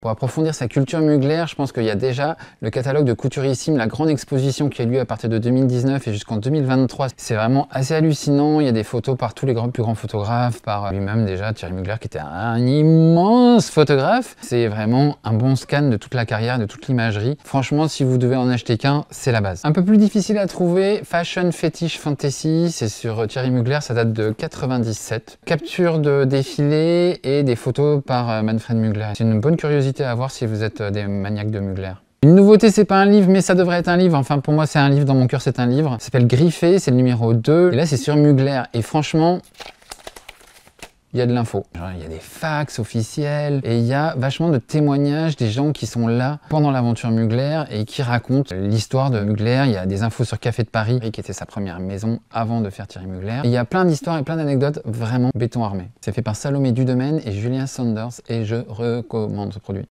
Pour approfondir sa culture Mugler, je pense qu'il y a déjà le catalogue de Couturissime, la grande exposition qui a lieu à partir de 2019 et jusqu'en 2023. C'est vraiment assez hallucinant, il y a des photos par tous les grands, plus grands photographes, par euh, lui-même déjà, Thierry Mugler qui était un immense photographe. C'est vraiment un bon scan de toute la carrière, de toute l'imagerie. Franchement, si vous devez en acheter qu'un, c'est la base. Un peu plus difficile à trouver, Fashion Fetish Fantasy, c'est sur euh, Thierry Mugler, ça date de 97. Capture de défilés et des photos par euh, Manfred Mugler. C'est une bonne curiosité à voir si vous êtes euh, des maniaques de Mugler. Une nouveauté, c'est pas un livre, mais ça devrait être un livre. Enfin, pour moi, c'est un livre. Dans mon cœur, c'est un livre. s'appelle Griffé, c'est le numéro 2. là, c'est sur Mugler. Et franchement, il y a de l'info. Il y a des fax officiels et il y a vachement de témoignages des gens qui sont là pendant l'aventure Mugler et qui racontent l'histoire de Mugler. Il y a des infos sur Café de Paris, qui était sa première maison avant de faire Thierry Mugler. il y a plein d'histoires et plein d'anecdotes vraiment béton armé. C'est fait par Salomé domaine et Julien Saunders et je recommande ce produit.